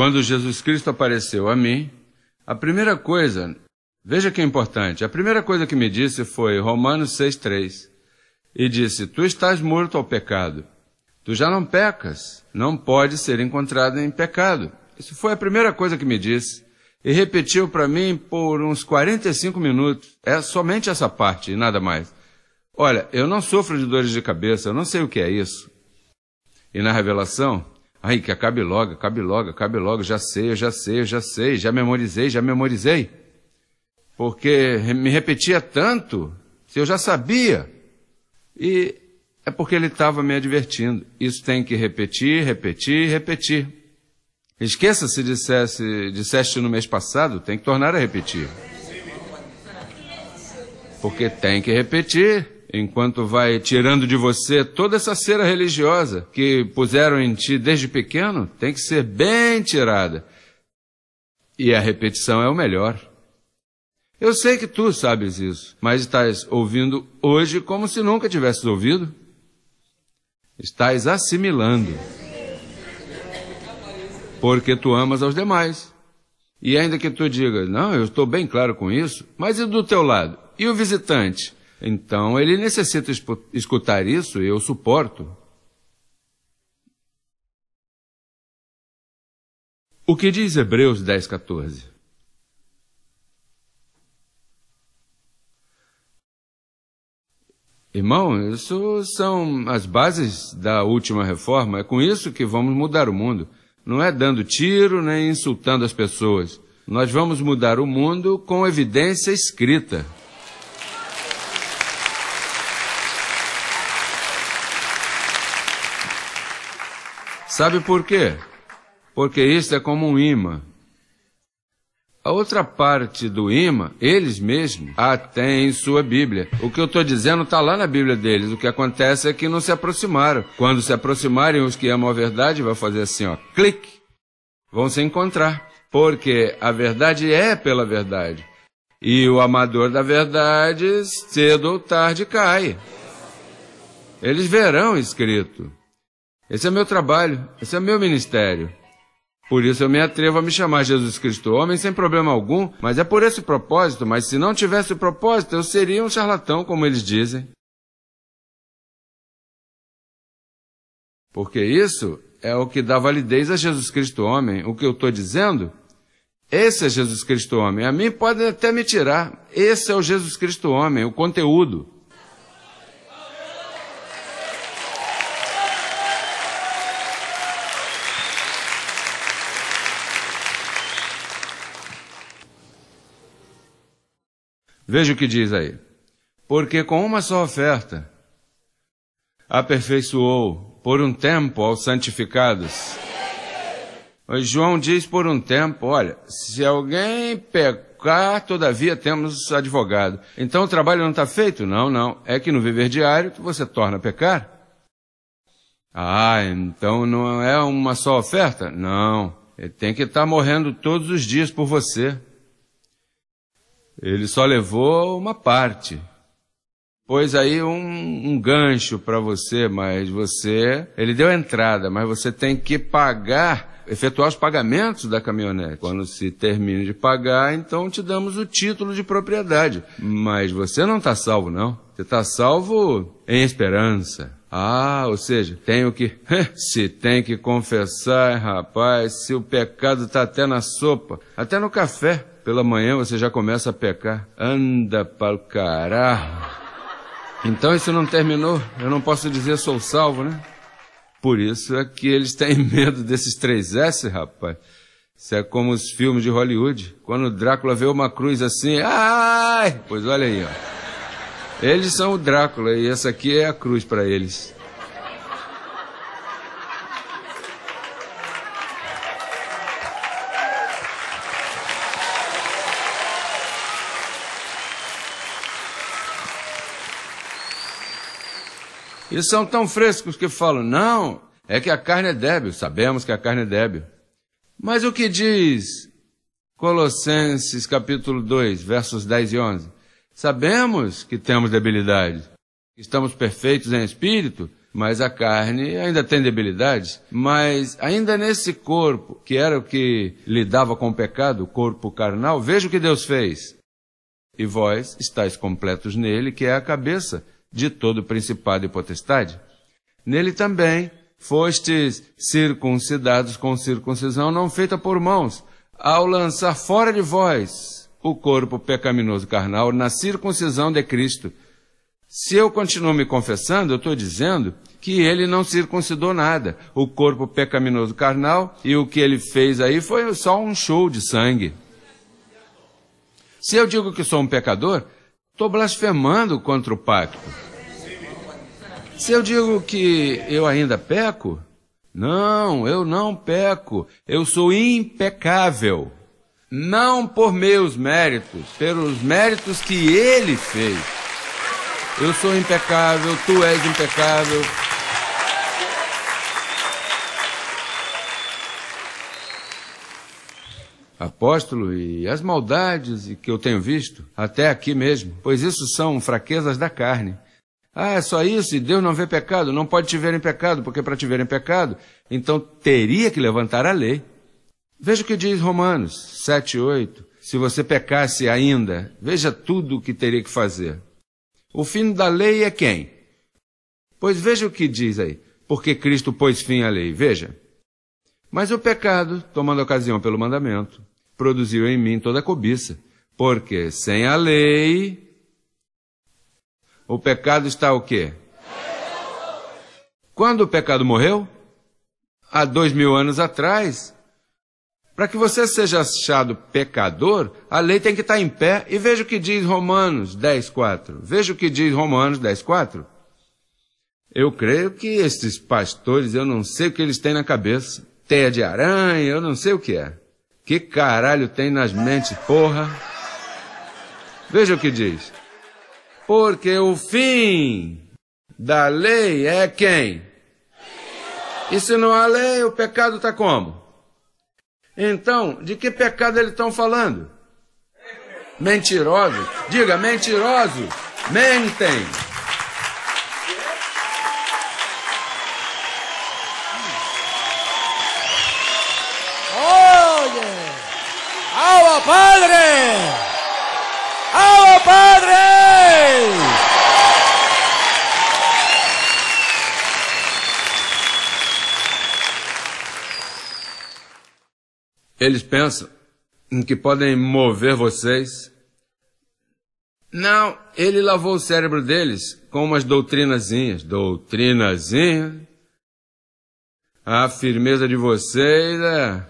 Quando Jesus Cristo apareceu a mim, a primeira coisa, veja que é importante, a primeira coisa que me disse foi Romanos 6,3. E disse: Tu estás morto ao pecado. Tu já não pecas, não pode ser encontrado em pecado. Isso foi a primeira coisa que me disse. E repetiu para mim por uns 45 minutos. É somente essa parte e nada mais. Olha, eu não sofro de dores de cabeça, eu não sei o que é isso. E na revelação, Ai, que acabe logo, acabe logo, acabe logo, já sei, eu já sei, eu já sei, já memorizei, já memorizei. Porque me repetia tanto, se eu já sabia. E é porque ele estava me advertindo. Isso tem que repetir, repetir, repetir. Esqueça se dissesse, disseste no mês passado, tem que tornar a repetir. Porque tem que repetir enquanto vai tirando de você toda essa cera religiosa que puseram em ti desde pequeno, tem que ser bem tirada. E a repetição é o melhor. Eu sei que tu sabes isso, mas estás ouvindo hoje como se nunca tivesses ouvido. Estás assimilando. Porque tu amas aos demais. E ainda que tu digas, não, eu estou bem claro com isso, mas e do teu lado? E o visitante? Então ele necessita escutar isso e eu suporto. O que diz Hebreus 10, 14? Irmão, isso são as bases da última reforma. É com isso que vamos mudar o mundo. Não é dando tiro nem insultando as pessoas. Nós vamos mudar o mundo com evidência escrita. Sabe por quê? Porque isso é como um imã. A outra parte do imã, eles mesmos a têm em sua Bíblia. O que eu estou dizendo está lá na Bíblia deles. O que acontece é que não se aproximaram. Quando se aproximarem, os que amam a verdade vão fazer assim, ó, clique, vão se encontrar. Porque a verdade é pela verdade. E o amador da verdade, cedo ou tarde, cai. Eles verão escrito. Esse é meu trabalho, esse é meu ministério. Por isso eu me atrevo a me chamar Jesus Cristo homem sem problema algum, mas é por esse propósito, mas se não tivesse o propósito, eu seria um charlatão, como eles dizem. Porque isso é o que dá validez a Jesus Cristo homem. O que eu estou dizendo, esse é Jesus Cristo homem. A mim podem até me tirar. Esse é o Jesus Cristo homem, o conteúdo. Veja o que diz aí. Porque com uma só oferta aperfeiçoou por um tempo aos santificados. Mas João diz por um tempo: olha, se alguém pecar, todavia temos advogado. Então o trabalho não está feito? Não, não. É que no viver diário você torna a pecar. Ah, então não é uma só oferta? Não. Ele tem que estar tá morrendo todos os dias por você. Ele só levou uma parte. Pôs aí um, um gancho para você, mas você. Ele deu entrada, mas você tem que pagar, efetuar os pagamentos da caminhonete. Quando se termina de pagar, então te damos o título de propriedade. Mas você não está salvo, não. Você está salvo em esperança. Ah, ou seja, tenho que. se tem que confessar, rapaz, se o pecado está até na sopa, até no café. Pela manhã você já começa a pecar. Anda pra caralho. Então isso não terminou. Eu não posso dizer sou salvo, né? Por isso é que eles têm medo desses três S, rapaz. Isso é como os filmes de Hollywood. Quando o Drácula vê uma cruz assim, ai! Pois olha aí, ó. Eles são o Drácula e essa aqui é a cruz para eles. Eles são tão frescos que falam: não, é que a carne é débil, sabemos que a carne é débil. Mas o que diz Colossenses capítulo 2, versos 10 e 11? Sabemos que temos debilidades, estamos perfeitos em espírito, mas a carne ainda tem debilidades, mas ainda nesse corpo, que era o que lidava com o pecado, o corpo carnal, veja o que Deus fez. E vós estáis completos nele, que é a cabeça, de todo principado e potestade. Nele também fostes circuncidados com circuncisão não feita por mãos, ao lançar fora de vós o corpo pecaminoso carnal na circuncisão de Cristo. Se eu continuo me confessando, eu estou dizendo que ele não circuncidou nada. O corpo pecaminoso carnal e o que ele fez aí foi só um show de sangue. Se eu digo que sou um pecador, Estou blasfemando contra o pacto. Se eu digo que eu ainda peco, não, eu não peco, eu sou impecável. Não por meus méritos, pelos méritos que ele fez. Eu sou impecável, tu és impecável, apóstolo e as maldades que eu tenho visto, até aqui mesmo, pois isso são fraquezas da carne. Ah, é só isso, e Deus não vê pecado, não pode te ver em pecado, porque para te ver em pecado, então teria que levantar a lei. Veja o que diz Romanos 7, 8. Se você pecasse ainda, veja tudo o que teria que fazer. O fim da lei é quem? Pois veja o que diz aí. Porque Cristo pôs fim à lei. Veja. Mas o pecado, tomando ocasião pelo mandamento, produziu em mim toda a cobiça. Porque sem a lei, o pecado está o quê? Quando o pecado morreu? Há dois mil anos atrás. Para que você seja achado pecador, a lei tem que estar em pé. E veja o que diz Romanos 10,4. Veja o que diz Romanos 10,4. Eu creio que esses pastores, eu não sei o que eles têm na cabeça. Teia de aranha, eu não sei o que é. Que caralho tem nas mentes, porra? Veja o que diz. Porque o fim da lei é quem? E se não há lei, o pecado está como? Então, de que pecado eles estão falando? Mentiroso, Diga, mentiroso, Mentem. Padre! Alô, Padre! Eles pensam que podem mover vocês. Não, ele lavou o cérebro deles com umas doutrinazinhas. Doutrinazinha? A firmeza de vocês é.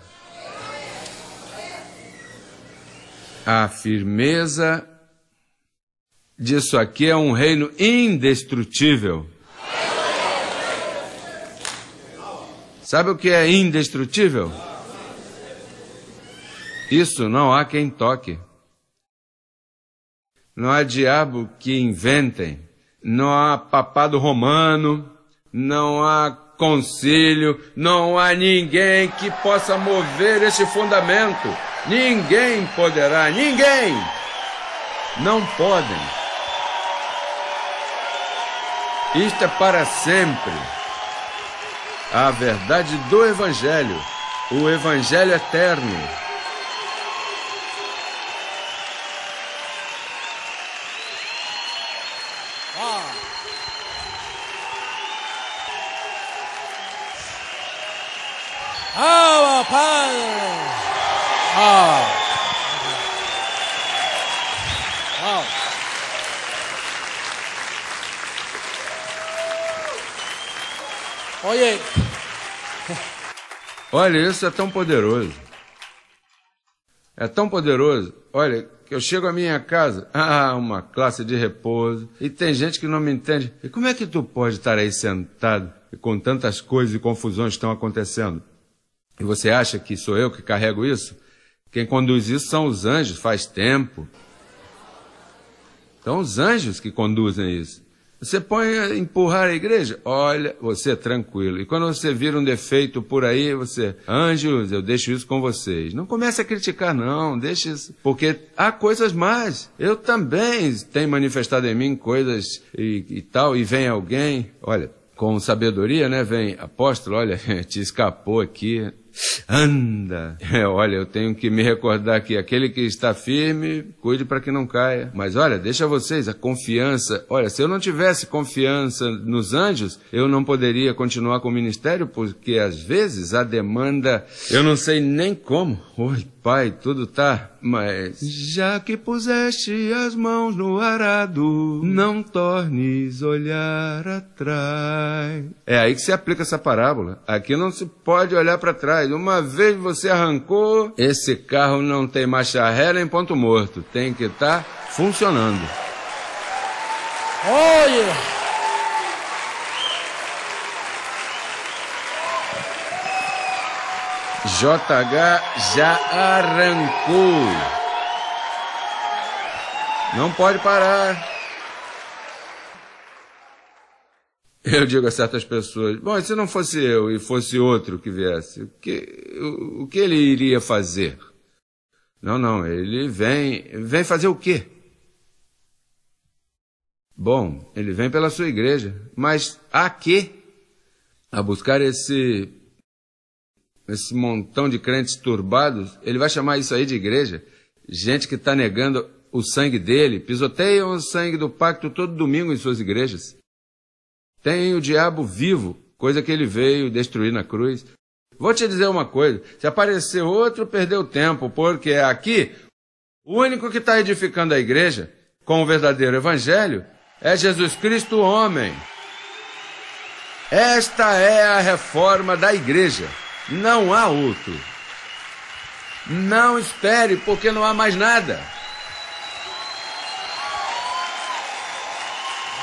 a firmeza disso aqui é um reino indestrutível. Sabe o que é indestrutível? Isso não há quem toque. Não há diabo que inventem. Não há papado romano. Não há concílio. Não há ninguém que possa mover esse fundamento. Ninguém poderá, ninguém! Não podem. Isto é para sempre. A verdade do Evangelho, o Evangelho eterno. Ah. Uau. Olha Olha, isso é tão poderoso. É tão poderoso. Olha, que eu chego à minha casa, ah, uma classe de repouso, e tem gente que não me entende. E como é que tu pode estar aí sentado e com tantas coisas e confusões estão acontecendo? E você acha que sou eu que carrego isso? Quem conduz isso são os anjos, faz tempo. Então, os anjos que conduzem isso. Você põe a empurrar a igreja, olha, você é tranquilo. E quando você vira um defeito por aí, você, anjos, eu deixo isso com vocês. Não comece a criticar, não, deixe isso. Porque há coisas mais. Eu também tenho manifestado em mim coisas e, e tal, e vem alguém, olha, com sabedoria, né? Vem, apóstolo, olha, te escapou aqui, anda. É, olha, eu tenho que me recordar que aquele que está firme, cuide para que não caia. Mas olha, deixa vocês a confiança. Olha, se eu não tivesse confiança nos anjos, eu não poderia continuar com o ministério, porque às vezes a demanda, eu não sei nem como. Oi, pai, tudo tá, mas já que puseste as mãos no arado, não tornes olhar atrás. É aí que se aplica essa parábola. Aqui não se pode olhar para trás. Uma vez você arrancou, esse carro não tem marcha ré nem ponto morto. Tem que estar tá funcionando. Olha! JH já arrancou. Não pode parar. Eu digo a certas pessoas: bom, e se não fosse eu e fosse outro que viesse, o que, o, o que ele iria fazer? Não, não, ele vem. Vem fazer o quê? Bom, ele vem pela sua igreja, mas a quê? A buscar esse esse montão de crentes turbados, ele vai chamar isso aí de igreja. Gente que está negando o sangue dele, pisoteiam o sangue do pacto todo domingo em suas igrejas. Tem o diabo vivo, coisa que ele veio destruir na cruz. Vou te dizer uma coisa: se aparecer outro, perdeu tempo, porque aqui o único que está edificando a igreja com o verdadeiro evangelho é Jesus Cristo, homem. Esta é a reforma da igreja. Não há outro. Não espere, porque não há mais nada.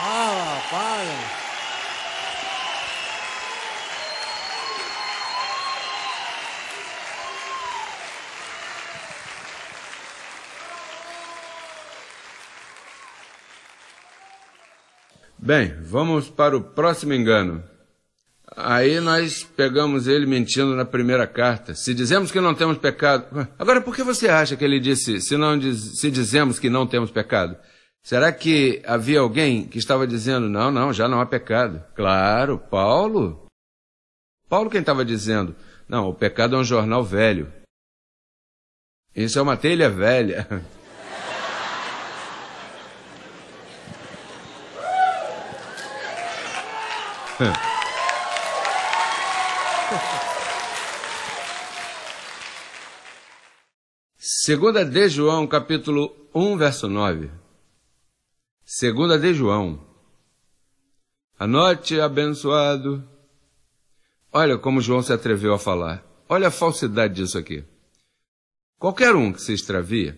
Ah, rapaz. Bem, vamos para o próximo engano. Aí nós pegamos ele mentindo na primeira carta. Se dizemos que não temos pecado. Agora, por que você acha que ele disse se, não diz, se dizemos que não temos pecado? Será que havia alguém que estava dizendo, não, não, já não há pecado? Claro, Paulo. Paulo quem estava dizendo, não, o pecado é um jornal velho. Isso é uma telha velha. Segunda de João, capítulo 1, verso 9. Segunda de João. Anote, abençoado. Olha como João se atreveu a falar. Olha a falsidade disso aqui. Qualquer um que se extravia.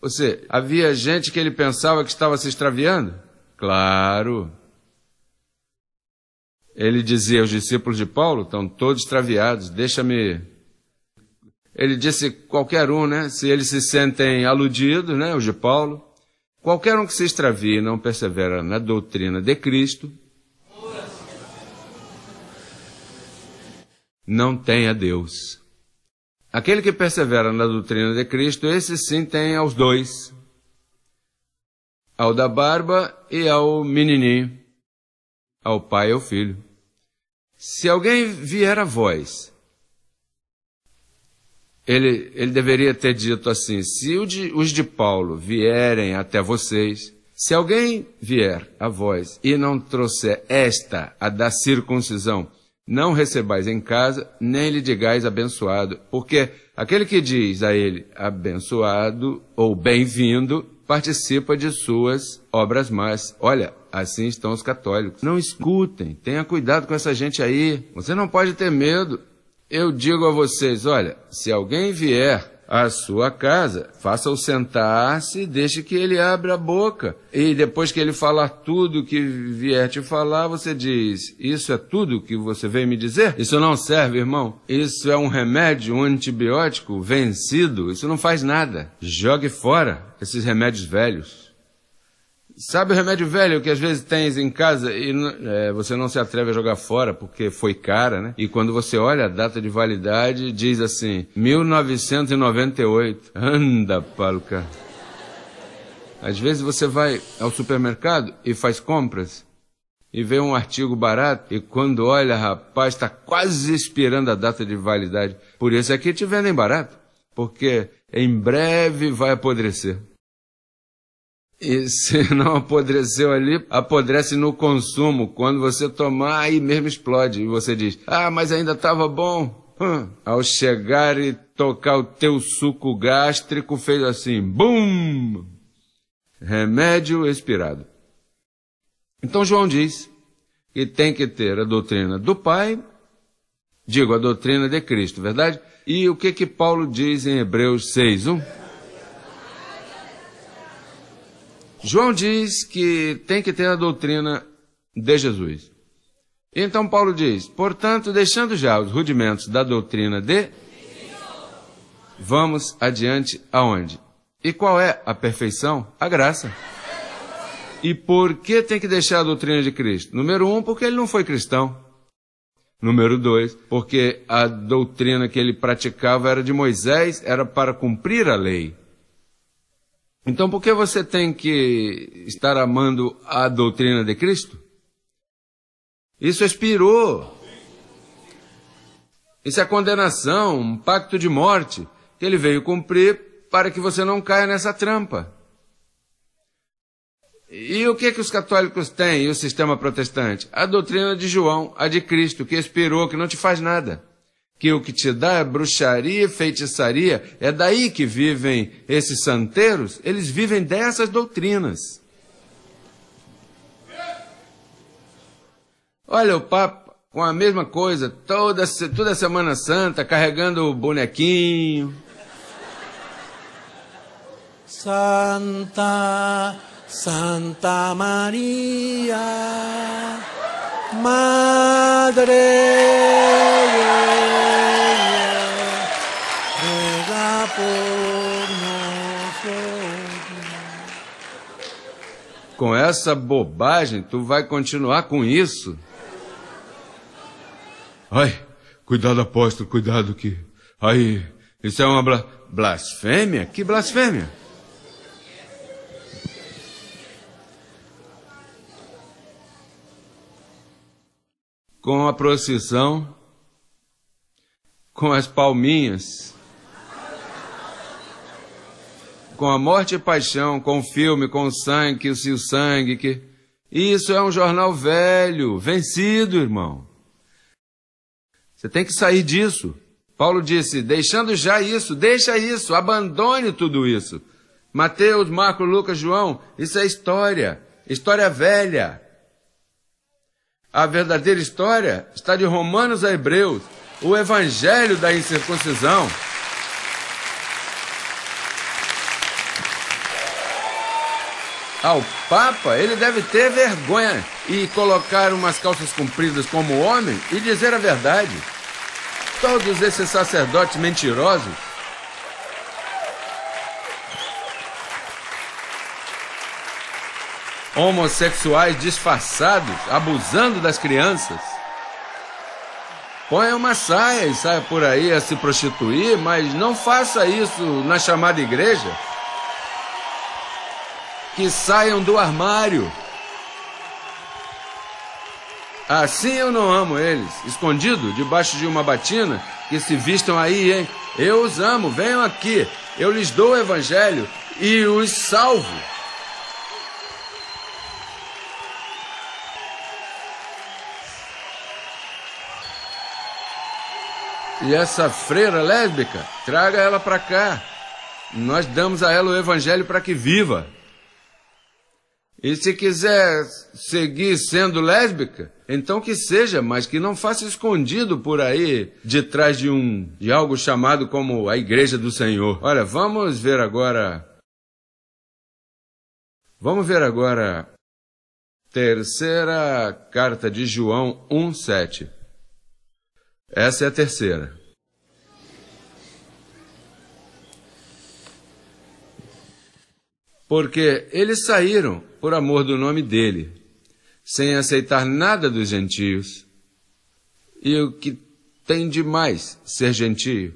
Ou seja, havia gente que ele pensava que estava se extraviando? Claro. Ele dizia aos discípulos de Paulo, estão todos extraviados, deixa-me ele disse qualquer um, né? Se eles se sentem aludidos, né? Os de Paulo. Qualquer um que se extravie e não persevera na doutrina de Cristo, não tem a Deus. Aquele que persevera na doutrina de Cristo, esse sim tem aos dois, ao da barba e ao menininho, ao pai e ao filho. Se alguém vier a vós ele, ele deveria ter dito assim: se os de Paulo vierem até vocês, se alguém vier a vós e não trouxer esta, a da circuncisão, não recebais em casa, nem lhe digais abençoado, porque aquele que diz a ele abençoado ou bem-vindo, participa de suas obras más. Olha, assim estão os católicos. Não escutem, tenha cuidado com essa gente aí. Você não pode ter medo. Eu digo a vocês: olha, se alguém vier à sua casa, faça-o sentar-se e deixe que ele abra a boca. E depois que ele falar tudo que vier te falar, você diz: Isso é tudo que você veio me dizer? Isso não serve, irmão. Isso é um remédio, um antibiótico vencido. Isso não faz nada. Jogue fora esses remédios velhos. Sabe o remédio velho que às vezes tens em casa e é, você não se atreve a jogar fora porque foi cara, né? E quando você olha a data de validade, diz assim: 1998. Anda, palca. Às vezes você vai ao supermercado e faz compras e vê um artigo barato e quando olha, rapaz, está quase expirando a data de validade. Por isso aqui é te vendem barato, porque em breve vai apodrecer. E se não apodreceu ali, apodrece no consumo. Quando você tomar, aí mesmo explode. E você diz: Ah, mas ainda estava bom. Hum. Ao chegar e tocar o teu suco gástrico, fez assim: BUM! Remédio expirado. Então João diz que tem que ter a doutrina do Pai, digo, a doutrina de Cristo, verdade? E o que que Paulo diz em Hebreus 6, 1? João diz que tem que ter a doutrina de Jesus. Então Paulo diz: portanto, deixando já os rudimentos da doutrina de, vamos adiante aonde? E qual é a perfeição? A graça. E por que tem que deixar a doutrina de Cristo? Número um, porque ele não foi cristão. Número dois, porque a doutrina que ele praticava era de Moisés, era para cumprir a lei. Então, por que você tem que estar amando a doutrina de Cristo? Isso expirou. Isso é condenação, um pacto de morte que ele veio cumprir para que você não caia nessa trampa. E o que que os católicos têm e o sistema protestante? A doutrina de João, a de Cristo, que expirou, que não te faz nada que o que te dá é bruxaria e feitiçaria, é daí que vivem esses santeiros, eles vivem dessas doutrinas. Olha o Papa com a mesma coisa, toda, toda Semana Santa, carregando o bonequinho. Santa, Santa Maria. Madre, ruega por nós. Com essa bobagem, tu vai continuar com isso? Ai, cuidado, apóstolo, cuidado que. Aí, isso é uma bla... blasfêmia? Que blasfêmia? com a procissão, com as palminhas, com a morte e paixão, com o filme, com o sangue, que se o sangue, que. Isso é um jornal velho, vencido, irmão. Você tem que sair disso. Paulo disse: deixando já isso, deixa isso, abandone tudo isso. Mateus, Marcos, Lucas, João, isso é história, história velha. A verdadeira história está de Romanos a Hebreus, o evangelho da incircuncisão. Ao Papa, ele deve ter vergonha e colocar umas calças compridas como homem e dizer a verdade. Todos esses sacerdotes mentirosos homossexuais disfarçados, abusando das crianças. Põe uma saia e saia por aí a se prostituir, mas não faça isso na chamada igreja. Que saiam do armário. Assim eu não amo eles, escondido debaixo de uma batina, que se vistam aí, hein? Eu os amo, venham aqui, eu lhes dou o evangelho e os salvo. E essa freira lésbica, traga ela para cá. Nós damos a ela o evangelho para que viva. E se quiser seguir sendo lésbica, então que seja, mas que não faça escondido por aí, de trás de um de algo chamado como a igreja do Senhor. Olha, vamos ver agora Vamos ver agora terceira carta de João 1:7. Essa é a terceira. Porque eles saíram por amor do nome dele, sem aceitar nada dos gentios. E o que tem de mais ser gentio?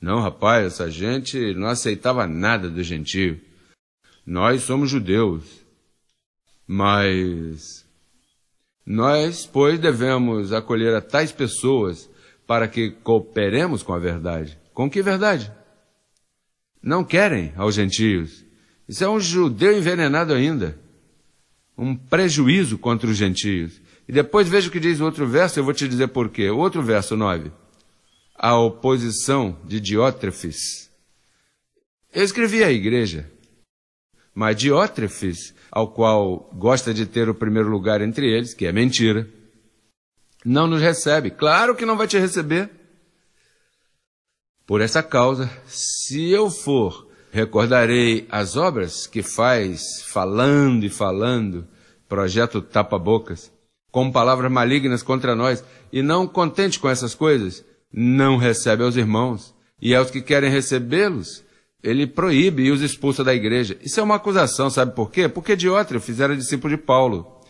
Não, rapaz, essa gente não aceitava nada do gentio. Nós somos judeus. Mas nós, pois, devemos acolher a tais pessoas para que cooperemos com a verdade. Com que verdade? Não querem aos gentios. Isso é um judeu envenenado ainda. Um prejuízo contra os gentios. E depois veja o que diz o outro verso, eu vou te dizer por quê. O outro verso 9. A oposição de Diótrefes. Eu escrevi a igreja, mas Diótrefes, ao qual gosta de ter o primeiro lugar entre eles, que é mentira, não nos recebe. Claro que não vai te receber. Por essa causa, se eu for, recordarei as obras que faz, falando e falando, projeto tapa-bocas, com palavras malignas contra nós, e não contente com essas coisas, não recebe aos irmãos, e aos que querem recebê-los, ele proíbe e os expulsa da igreja. Isso é uma acusação, sabe por quê? Porque Diótrio fizera discípulo de Paulo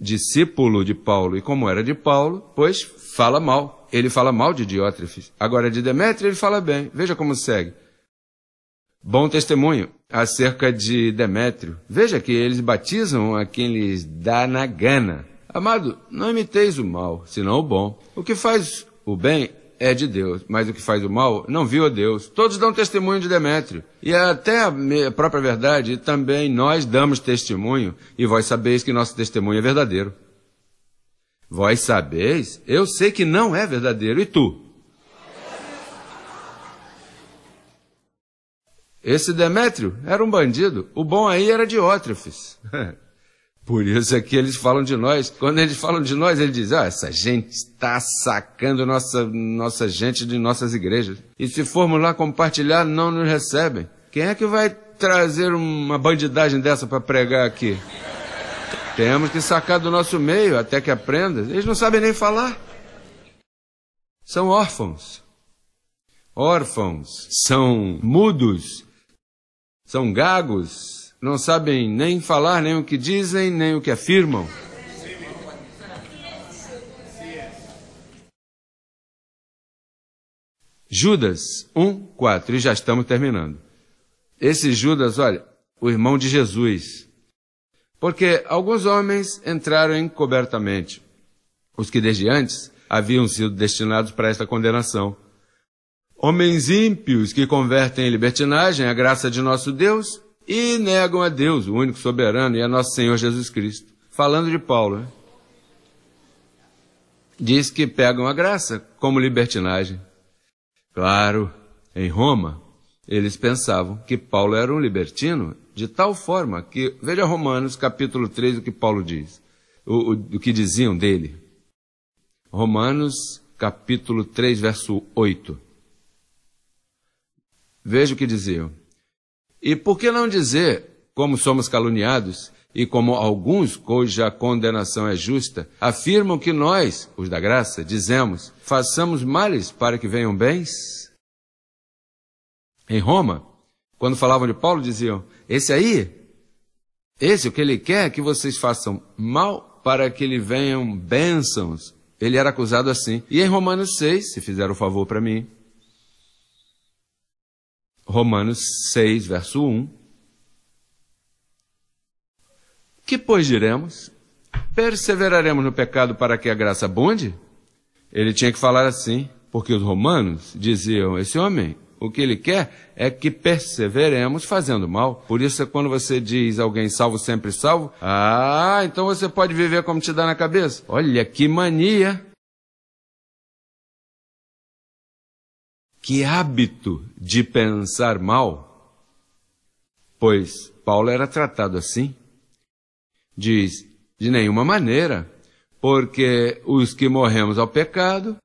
discípulo de Paulo, e como era de Paulo, pois fala mal. Ele fala mal de Diótrefes. Agora de Demétrio ele fala bem. Veja como segue. Bom testemunho acerca de Demétrio. Veja que eles batizam a quem lhes dá na gana. Amado, não imiteis o mal, senão o bom. O que faz o bem é de Deus, mas o que faz o mal não viu a Deus. Todos dão testemunho de Demétrio. E até a própria verdade, também nós damos testemunho, e vós sabeis que nosso testemunho é verdadeiro. Vós sabeis, eu sei que não é verdadeiro, e tu? Esse Demétrio era um bandido, o bom aí era Diótrefes. Por isso é que eles falam de nós. Quando eles falam de nós, eles dizem, ah, essa gente está sacando nossa, nossa gente de nossas igrejas. E se formos lá compartilhar, não nos recebem. Quem é que vai trazer uma bandidagem dessa para pregar aqui? Temos que sacar do nosso meio até que aprenda. Eles não sabem nem falar. São órfãos. Órfãos. São mudos. São gagos não sabem nem falar, nem o que dizem, nem o que afirmam. Judas 1, 4, e já estamos terminando. Esse Judas, olha, o irmão de Jesus. Porque alguns homens entraram encobertamente, os que desde antes haviam sido destinados para esta condenação. Homens ímpios que convertem em libertinagem a graça de nosso Deus e negam a Deus, o único soberano, e a nosso Senhor Jesus Cristo. Falando de Paulo, né? diz que pegam a graça como libertinagem. Claro, em Roma, eles pensavam que Paulo era um libertino de tal forma que, veja Romanos capítulo 3, o que Paulo diz, o, o, o que diziam dele. Romanos capítulo 3, verso 8. Veja o que diziam. E por que não dizer, como somos caluniados, e como alguns cuja condenação é justa, afirmam que nós, os da graça, dizemos: façamos males para que venham bens? Em Roma, quando falavam de Paulo, diziam: esse aí, esse o que ele quer é que vocês façam mal para que lhe venham bênçãos. Ele era acusado assim. E em Romanos 6, se fizer o favor para mim, Romanos 6, verso 1. Que, pois, diremos? Perseveraremos no pecado para que a graça abunde? Ele tinha que falar assim, porque os romanos diziam: esse homem, o que ele quer é que perseveremos fazendo mal. Por isso, quando você diz alguém salvo, sempre salvo, ah, então você pode viver como te dá na cabeça. Olha que mania! que hábito de pensar mal, pois Paulo era tratado assim. Diz: de nenhuma maneira, porque os que morremos ao pecado,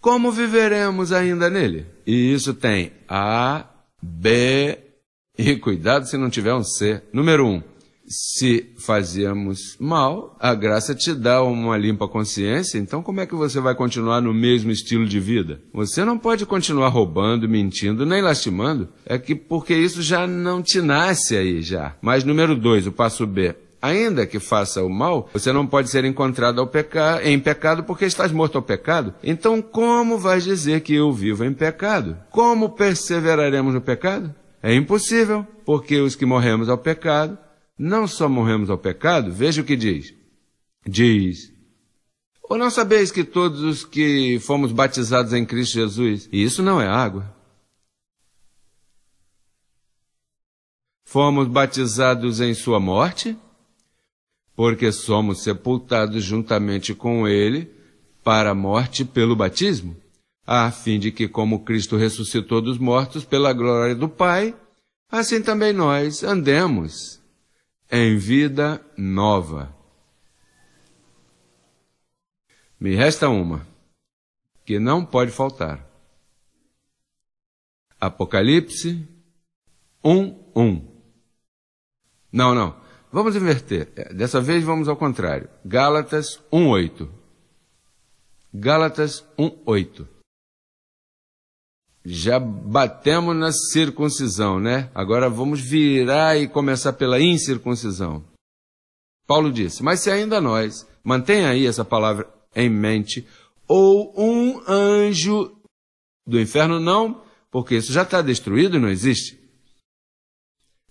como viveremos ainda nele? E isso tem A, B, e cuidado se não tiver um C. Número um, se fazemos mal, a graça te dá uma limpa consciência, então como é que você vai continuar no mesmo estilo de vida? Você não pode continuar roubando, mentindo, nem lastimando. É que porque isso já não te nasce aí já. Mas número dois, o passo B. Ainda que faça o mal, você não pode ser encontrado ao peca... em pecado porque estás morto ao pecado. Então, como vais dizer que eu vivo em pecado? Como perseveraremos no pecado? É impossível, porque os que morremos ao pecado não só morremos ao pecado, veja o que diz. Diz: Ou não sabeis que todos os que fomos batizados em Cristo Jesus, e isso não é água, fomos batizados em Sua morte, porque somos sepultados juntamente com Ele para a morte pelo batismo, a fim de que, como Cristo ressuscitou dos mortos pela glória do Pai, assim também nós andemos em vida nova. Me resta uma que não pode faltar. Apocalipse 1, 1. Não, não. Vamos inverter. Dessa vez vamos ao contrário. Gálatas 1, 8. Gálatas 1, 8 já batemos na circuncisão, né? Agora vamos virar e começar pela incircuncisão. Paulo disse: Mas se ainda nós, mantenha aí essa palavra em mente, ou um anjo do inferno, não, porque isso já está destruído e não existe.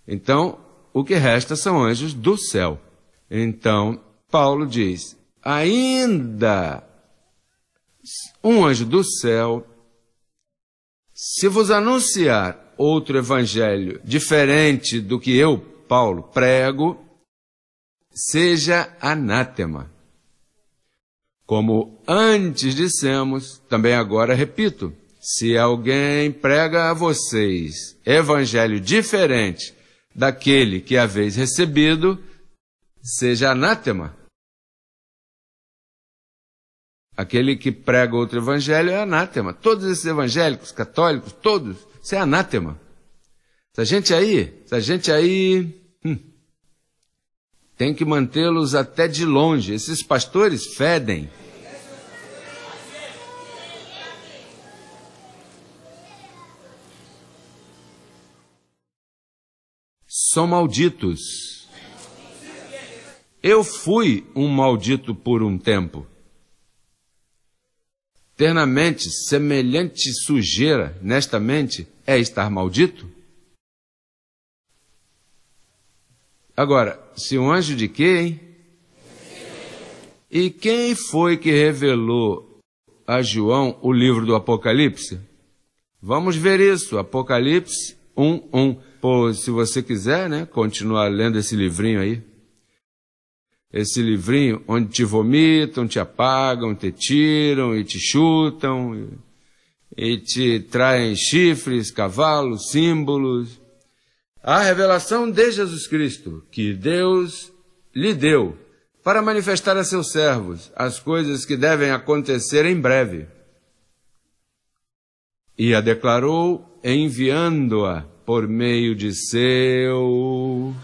Então, o que resta são anjos do céu. Então, Paulo diz: ainda um anjo do céu se vos anunciar outro evangelho diferente do que eu, Paulo, prego, seja anátema. Como antes dissemos, também agora repito: se alguém prega a vocês evangelho diferente daquele que haveis recebido, seja anátema. Aquele que prega outro evangelho é anátema. Todos esses evangélicos, católicos, todos, isso é anátema. Essa gente aí, essa gente aí, hum, tem que mantê-los até de longe. Esses pastores fedem. São malditos. Eu fui um maldito por um tempo externamente semelhante sujeira nesta mente é estar maldito? Agora, se um anjo de quem? E quem foi que revelou a João o livro do Apocalipse? Vamos ver isso, Apocalipse 1.1. Pô, se você quiser, né, continuar lendo esse livrinho aí esse livrinho onde te vomitam, te apagam, te tiram e te chutam, e, e te traem chifres, cavalos, símbolos. A revelação de Jesus Cristo que Deus lhe deu para manifestar a seus servos as coisas que devem acontecer em breve. E a declarou enviando-a por meio de seu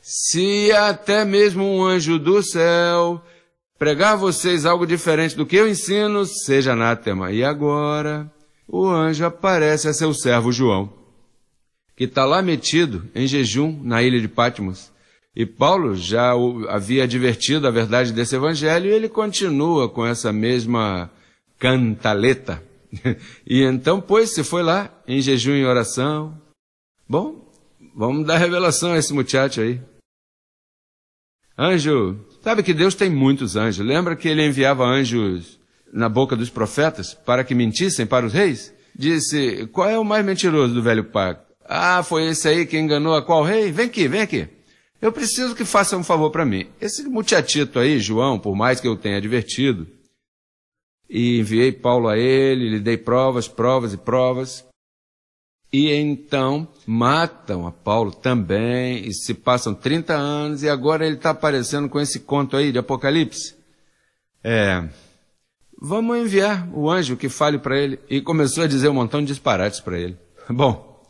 se até mesmo um anjo do céu pregar a vocês algo diferente do que eu ensino, seja anátema. E agora, o anjo aparece a seu servo João, que está lá metido em jejum na ilha de Patmos. E Paulo já havia advertido a verdade desse evangelho e ele continua com essa mesma cantaleta. e então, pois, se foi lá em jejum e oração. Bom, Vamos dar revelação a esse muchacho aí. Anjo, sabe que Deus tem muitos anjos. Lembra que ele enviava anjos na boca dos profetas para que mentissem para os reis? Disse: Qual é o mais mentiroso do velho pacto? Ah, foi esse aí que enganou a qual rei? Vem aqui, vem aqui. Eu preciso que faça um favor para mim. Esse muchachito aí, João, por mais que eu tenha advertido, e enviei Paulo a ele, lhe dei provas, provas e provas, e então matam a Paulo também, e se passam 30 anos, e agora ele está aparecendo com esse conto aí de Apocalipse. É. Vamos enviar o anjo que fale para ele. E começou a dizer um montão de disparates para ele. Bom,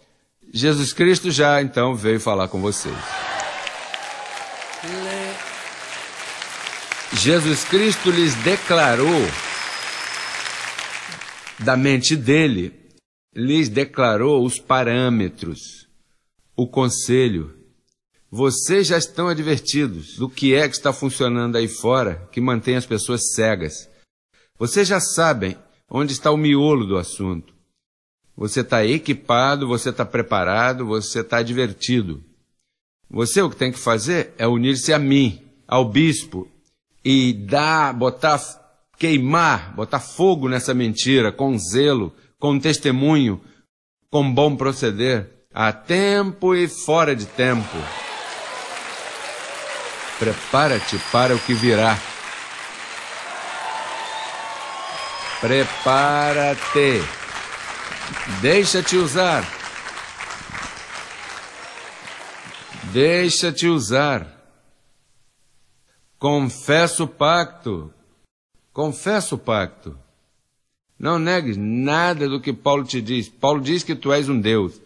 Jesus Cristo já então veio falar com vocês. Jesus Cristo lhes declarou da mente dele lhes declarou os parâmetros, o conselho. Vocês já estão advertidos do que é que está funcionando aí fora que mantém as pessoas cegas. Vocês já sabem onde está o miolo do assunto. Você está equipado, você está preparado, você está advertido. Você o que tem que fazer é unir-se a mim, ao bispo, e dar, botar, queimar, botar fogo nessa mentira com zelo, com testemunho, com bom proceder, a tempo e fora de tempo. Prepara-te para o que virá. Prepara-te. Deixa-te usar. Deixa-te usar. Confessa o pacto. Confessa o pacto. Não negues nada do que Paulo te diz. Paulo diz que tu és um Deus.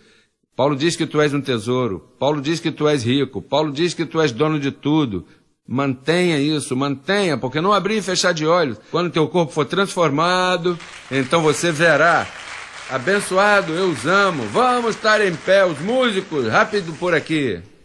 Paulo diz que tu és um tesouro. Paulo diz que tu és rico. Paulo diz que tu és dono de tudo. Mantenha isso, mantenha, porque não abrir e fechar de olhos. Quando teu corpo for transformado, então você verá. Abençoado, eu os amo. Vamos estar em pé, os músicos, rápido por aqui.